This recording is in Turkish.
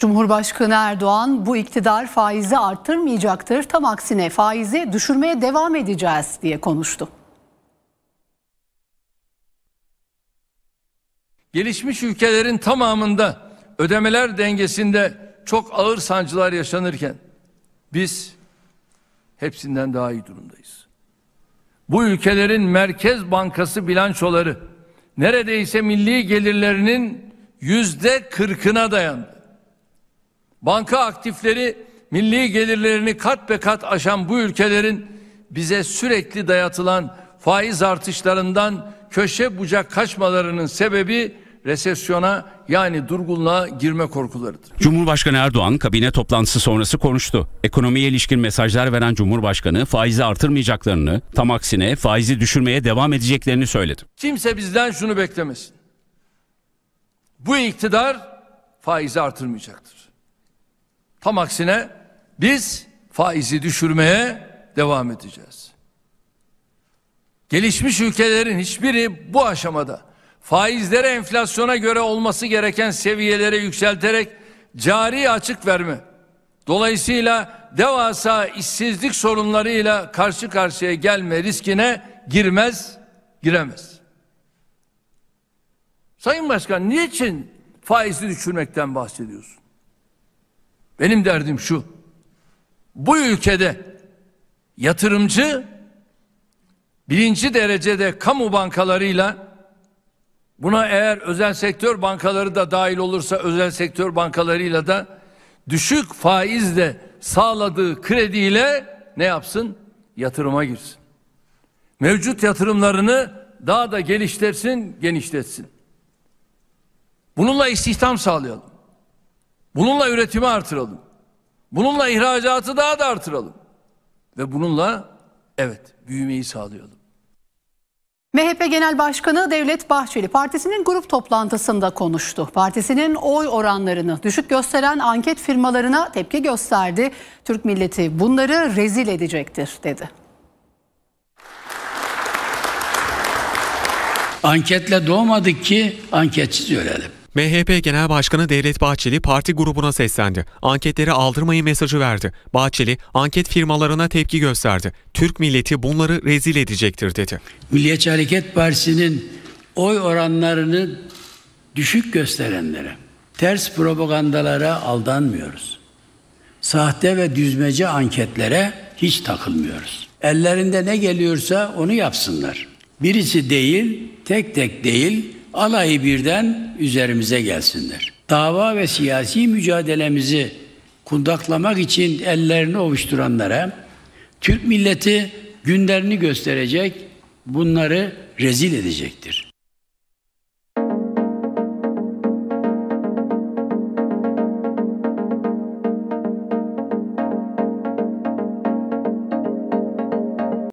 Cumhurbaşkanı Erdoğan bu iktidar faizi arttırmayacaktır. Tam aksine faizi düşürmeye devam edeceğiz diye konuştu. Gelişmiş ülkelerin tamamında ödemeler dengesinde çok ağır sancılar yaşanırken biz hepsinden daha iyi durumdayız. Bu ülkelerin merkez bankası bilançoları neredeyse milli gelirlerinin yüzde kırkına dayandı. Banka aktifleri milli gelirlerini kat be kat aşan bu ülkelerin bize sürekli dayatılan faiz artışlarından köşe bucak kaçmalarının sebebi resesyona yani durgunluğa girme korkularıdır. Cumhurbaşkanı Erdoğan kabine toplantısı sonrası konuştu. Ekonomiye ilişkin mesajlar veren Cumhurbaşkanı faizi artırmayacaklarını, tam aksine faizi düşürmeye devam edeceklerini söyledi. Kimse bizden şunu beklemesin. Bu iktidar faizi artırmayacaktır. Tam aksine biz faizi düşürmeye devam edeceğiz. Gelişmiş ülkelerin hiçbiri bu aşamada faizlere enflasyona göre olması gereken seviyelere yükselterek cari açık verme. Dolayısıyla devasa işsizlik sorunlarıyla karşı karşıya gelme riskine girmez, giremez. Sayın Başkan niçin faizi düşürmekten bahsediyorsun? Benim derdim şu. Bu ülkede yatırımcı birinci derecede kamu bankalarıyla buna eğer özel sektör bankaları da dahil olursa özel sektör bankalarıyla da düşük faizle sağladığı krediyle ne yapsın? Yatırıma girsin. Mevcut yatırımlarını daha da geliştirsin, genişletsin. Bununla istihdam sağlayalım. Bununla üretimi artıralım. Bununla ihracatı daha da artıralım. Ve bununla evet büyümeyi sağlayalım. MHP Genel Başkanı Devlet Bahçeli partisinin grup toplantısında konuştu. Partisinin oy oranlarını düşük gösteren anket firmalarına tepki gösterdi. Türk milleti bunları rezil edecektir dedi. Anketle doğmadık ki anketsiz ölelim. MHP Genel Başkanı Devlet Bahçeli parti grubuna seslendi. Anketleri aldırmayın mesajı verdi. Bahçeli anket firmalarına tepki gösterdi. Türk milleti bunları rezil edecektir dedi. Milliyetçi Hareket Partisi'nin oy oranlarını düşük gösterenlere, ters propagandalara aldanmıyoruz. Sahte ve düzmece anketlere hiç takılmıyoruz. Ellerinde ne geliyorsa onu yapsınlar. Birisi değil, tek tek değil, alayı birden üzerimize gelsinler. Dava ve siyasi mücadelemizi kundaklamak için ellerini ovuşturanlara Türk milleti günlerini gösterecek, bunları rezil edecektir.